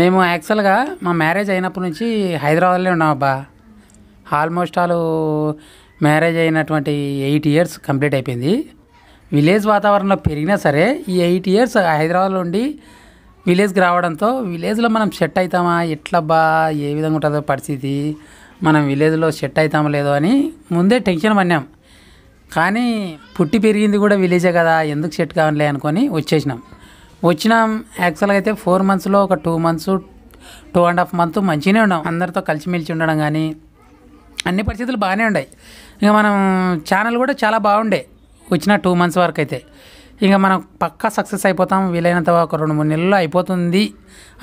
మేము యాక్చువల్గా మా మ్యారేజ్ అయినప్పటి నుంచి హైదరాబాద్లో ఉన్నాం అబ్బా ఆల్మోస్ట్ ఆల్ మ్యారేజ్ అయినటువంటి ఎయిట్ ఇయర్స్ కంప్లీట్ అయిపోయింది విలేజ్ వాతావరణంలో పెరిగినా సరే ఈ ఎయిట్ ఇయర్స్ హైదరాబాద్లో ఉండి విలేజ్కి రావడంతో విలేజ్లో మనం సెట్ అవుతామా ఎట్లబ్బా ఏ విధంగా ఉంటుందో పరిస్థితి మనం విలేజ్లో సెట్ అవుతామో లేదో అని ముందే టెన్షన్ పడినాం కానీ పుట్టి పెరిగింది కూడా విలేజే కదా ఎందుకు సెట్ కావట్లే అనుకొని వచ్చేసినాం వచ్చిన యాక్చువల్గా అయితే ఫోర్ మంత్స్లో ఒక two months two and half month మంచిగానే ఉన్నాం అందరితో కలిసిమెలిసి ఉండడం కానీ అన్ని పరిస్థితులు బాగానే ఉన్నాయి ఇంకా మనం ఛానల్ కూడా చాలా బాగుండే వచ్చిన టూ మంత్స్ వరకు అయితే ఇంకా మనం పక్కా సక్సెస్ అయిపోతాం వీలైనంత ఒక రెండు మూడు నెలల్లో అయిపోతుంది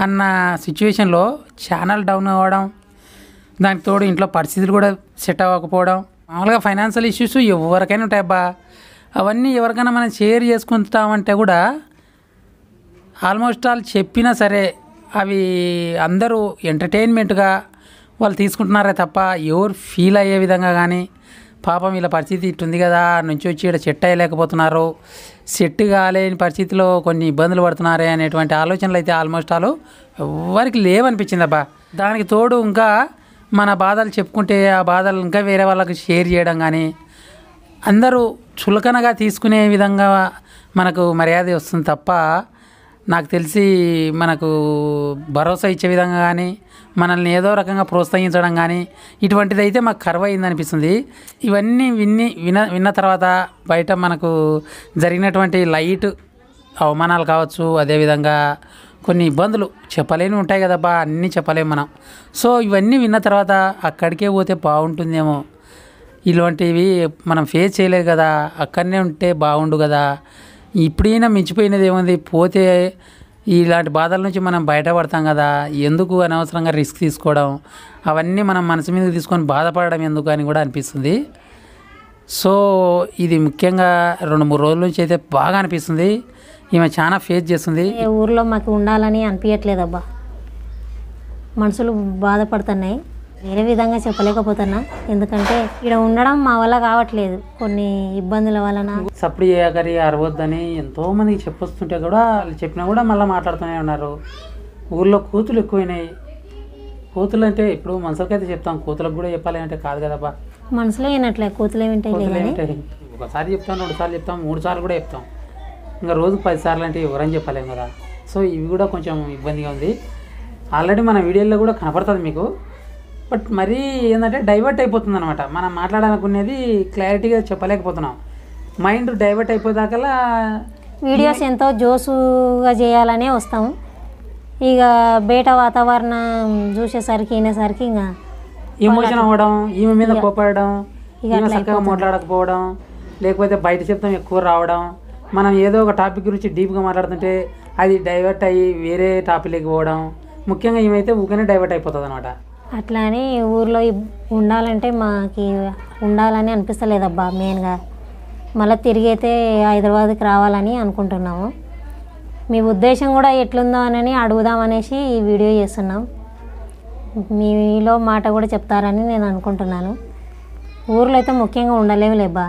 అన్న సిచ్యువేషన్లో ఛానల్ డౌన్ అవ్వడం దానికి తోడు ఇంట్లో పరిస్థితులు కూడా సెట్ అవ్వకపోవడం మామూలుగా ఫైనాన్షియల్ ఇష్యూస్ ఎవరికైనా ఉంటాయబ్బా అవన్నీ ఎవరికైనా మనం షేర్ చేసుకుంటామంటే కూడా ఆల్మోస్ట్ ఆల్ చెప్పినా సరే అవి అందరూ ఎంటర్టైన్మెంట్గా వాళ్ళు తీసుకుంటున్నారే తప్ప ఎవరు ఫీల్ అయ్యే విధంగా కానీ పాపం ఇలా పరిస్థితి ఇట్టుంది కదా నుంచి వచ్చి ఇక్కడ సెట్ అయ్యలేకపోతున్నారు సెట్ కాలేని పరిస్థితిలో కొన్ని ఇబ్బందులు పడుతున్నారే అనేటువంటి ఆలోచనలు అయితే ఆల్మోస్ట్ ఆల్ ఎవరికి లేవనిపించింది అబ్బా దానికి తోడు ఇంకా మన బాధలు చెప్పుకుంటే ఆ బాధలు ఇంకా వేరే వాళ్ళకి షేర్ చేయడం కానీ అందరూ చులకనగా తీసుకునే విధంగా మనకు మర్యాద వస్తుంది తప్ప నాకు తెలిసి మనకు భరోసా ఇచ్చే విధంగా కానీ మనల్ని ఏదో రకంగా ప్రోత్సహించడం కానీ ఇటువంటిది అయితే మాకు కరువు అనిపిస్తుంది ఇవన్నీ విన్ని విన విన్న తర్వాత బయట మనకు జరిగినటువంటి లైట్ అవమానాలు కావచ్చు అదేవిధంగా కొన్ని ఇబ్బందులు చెప్పలేని ఉంటాయి కదబ్బా అన్నీ చెప్పలేము మనం సో ఇవన్నీ విన్న తర్వాత అక్కడికే పోతే బాగుంటుందేమో ఇలాంటివి మనం ఫేస్ చేయలేదు కదా అక్కడనే ఉంటే బాగుండు కదా ఇప్పుడైనా మించిపోయినది ఏముంది పోతే ఇలాంటి బాధల నుంచి మనం బయటపడతాం కదా ఎందుకు అనవసరంగా రిస్క్ తీసుకోవడం అవన్నీ మనం మనసు మీద తీసుకొని బాధపడడం ఎందుకు అని కూడా అనిపిస్తుంది సో ఇది ముఖ్యంగా రెండు మూడు రోజుల నుంచి అయితే బాగా అనిపిస్తుంది ఈమె చాలా ఫేస్ చేస్తుంది ఊర్లో మాకు ఉండాలని అనిపించట్లేదబ్బా మనుషులు బాధపడుతున్నాయి వేరే విధంగా చెప్పలేకపోతున్నా ఎందుకంటే ఇక్కడ ఉండడం మా వల్ల కావట్లేదు కొన్ని ఇబ్బందుల వలన సప్లి చేయగలి అరవద్దని ఎంతో మంది చెప్పొస్తుంటే కూడా వాళ్ళు చెప్పినా కూడా మళ్ళీ మాట్లాడుతూనే ఉన్నారు ఊళ్ళో కూతులు ఎక్కువైనాయి కోతులు అంటే ఇప్పుడు మనసులకైతే చెప్తాం కోతులకు కూడా చెప్పాలి అంటే కాదు కదబ్బా మనసులో అయినట్లే కూతులు ఏమిటంటే ఒకసారి చెప్తాం రెండు సార్లు చెప్తాం మూడు సార్లు కూడా చెప్తాం ఇంకా రోజు పది సార్లు అంటే ఎవరని చెప్పలేము కదా సో ఇవి కూడా కొంచెం ఇబ్బందిగా ఉంది ఆల్రెడీ మన వీడియోలో కూడా కనపడుతుంది మీకు బట్ మరీ ఏంటంటే డైవర్ట్ అయిపోతుంది అనమాట మనం మాట్లాడాలనుకునేది క్లారిటీగా చెప్పలేకపోతున్నాం మైండ్ డైవర్ట్ అయిపోయేదాకలా వీడియోస్ ఎంతో జోసుగా చేయాలనే వస్తాం ఇక బయట వాతావరణం చూసేసరికి వినేసరికి ఇంకా ఎమోషన్ అవ్వడం ఈమె మీద కోపడడం ఈమె చక్కగా మాట్లాడకపోవడం లేకపోతే బయట చెప్తాం ఎక్కువ రావడం మనం ఏదో ఒక టాపిక్ గురించి డీప్గా మాట్లాడుతుంటే అది డైవర్ట్ అయ్యి వేరే టాపిక్ పోవడం ముఖ్యంగా ఏమైతే ఊకనే డైవర్ట్ అయిపోతుంది అనమాట అట్లా అని ఊర్లో ఉండాలంటే మాకు ఉండాలని అనిపిస్తలేదబ్బా మెయిన్గా మళ్ళీ తిరిగైతే హైదరాబాద్కి రావాలని అనుకుంటున్నాము మీ ఉద్దేశం కూడా ఎట్లుందో అని అడుగుదామనేసి ఈ వీడియో చేస్తున్నాం మీలో మాట కూడా చెప్తారని నేను అనుకుంటున్నాను ఊర్లో అయితే ముఖ్యంగా ఉండలేవులేబ్బా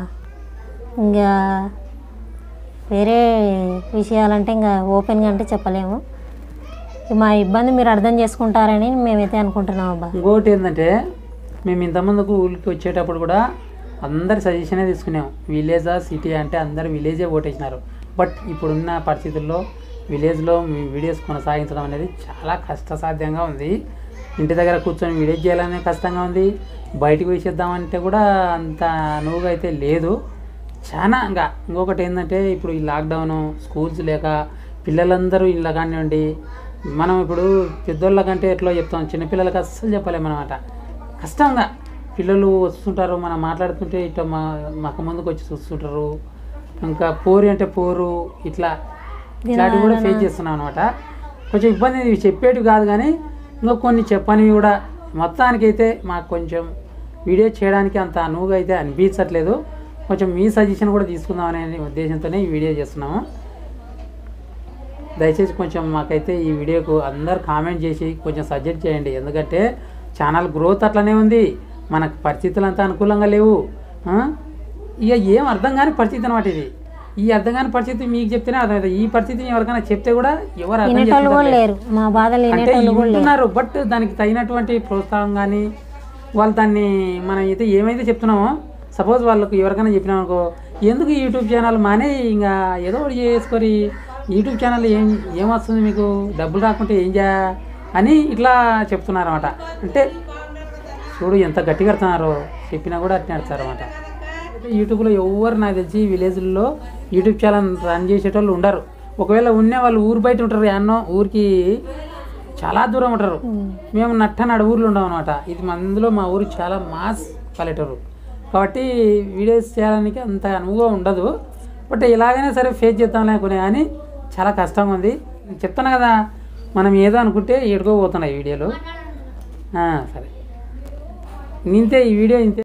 ఇంకా వేరే విషయాలంటే ఇంకా ఓపెన్గా అంటే చెప్పలేము మా ఇబ్బంది మీరు అర్థం చేసుకుంటారని మేమైతే అనుకుంటున్నాం అబ్బా ఇంకోటి ఏంటంటే మేము ఇంతమందికి ఊరికి వచ్చేటప్పుడు కూడా అందరి సజెషనే తీసుకున్నాం విలేజా సిటీ అంటే అందరు విలేజే ఓటేసినారు బట్ ఇప్పుడున్న పరిస్థితుల్లో విలేజ్లో మీ వీడియోస్ కొనసాగించడం అనేది చాలా కష్టసాధ్యంగా ఉంది ఇంటి దగ్గర కూర్చొని వీడియో చేయాలనే కష్టంగా ఉంది బయటకు వేసేద్దామంటే కూడా అంత అనువుగా అయితే లేదు చాలా ఇంకా ఇంకొకటి ఏంటంటే ఇప్పుడు ఈ లాక్డౌను స్కూల్స్ లేక పిల్లలందరూ ఇళ్ళ కానివ్వండి మనం ఇప్పుడు పెద్దోళ్ళ కంటే ఎట్లా చెప్తాం చిన్నపిల్లలకి అస్సలు చెప్పలేమన్నమాట కష్టంగా పిల్లలు వస్తుంటారు మనం మాట్లాడుతుంటే ఇట్లా మా మాక ముందుకు వచ్చి చూస్తుంటారు ఇంకా పోరు అంటే పోరు ఇట్లా ఇట్లాంటివి కూడా ఫేస్ చేస్తున్నాం అనమాట కొంచెం ఇబ్బంది చెప్పేటివి కాదు కానీ ఇంకా కొన్ని చెప్పనివి కూడా మొత్తానికైతే మాకు కొంచెం వీడియో చేయడానికి అంత అనువుగా అయితే అనిపించట్లేదు కొంచెం మీ సజెషన్ కూడా తీసుకుందామనే ఉద్దేశంతోనే ఈ వీడియో చేస్తున్నాము దయచేసి కొంచెం మాకైతే ఈ వీడియోకు అందరు కామెంట్ చేసి కొంచెం సజెస్ట్ చేయండి ఎందుకంటే ఛానల్ గ్రోత్ అట్లనే ఉంది మనకు పరిస్థితులు అంత అనుకూలంగా లేవు ఇక ఏం అర్థం కాని పరిస్థితి అనమాట ఇది ఈ అర్థం కాని పరిస్థితి మీకు చెప్తేనే అర్థం ఈ పరిస్థితి ఎవరికైనా చెప్తే కూడా ఎవరు అర్థం బట్ దానికి తగినటువంటి ప్రోత్సాహం కానీ వాళ్ళు దాన్ని మనం అయితే ఏమైతే చెప్తున్నామో సపోజ్ వాళ్ళకు ఎవరికైనా చెప్పినామనుకో ఎందుకు యూట్యూబ్ ఛానల్ మానే ఇంకా ఏదో ఒకటి చేసుకొని యూట్యూబ్ ఛానల్ ఏం ఏమొస్తుంది మీకు డబ్బులు రాకుంటే ఏం చేయా అని ఇట్లా చెప్తున్నారన్నమాట అంటే చూడు ఎంత గట్టి కడుతున్నారో చెప్పినా కూడా అట్నే అడతారన్నమాట యూట్యూబ్లో ఎవరు నాకు తెలిసి విలేజ్లో యూట్యూబ్ ఛానల్ రన్ చేసేటోళ్ళు ఉండరు ఒకవేళ ఉన్న వాళ్ళు ఊరు బయట ఉంటారు ఎన్నో ఊరికి చాలా దూరం ఉంటారు మేము నాడు ఊర్లో ఉండం అనమాట ఇది మందులో మా ఊరు చాలా మాస్ పల్లెటూరు కాబట్టి వీడియోస్ చేయడానికి అంత అనువుగా ఉండదు బట్ ఇలాగైనా సరే ఫేస్ చేద్దాం లేకునే కానీ చాలా కష్టంగా ఉంది చెప్తాను కదా మనం ఏదో అనుకుంటే ఎడుకోబోతున్నాయి వీడియోలు సరే ఇంతే ఈ వీడియో ఇంతే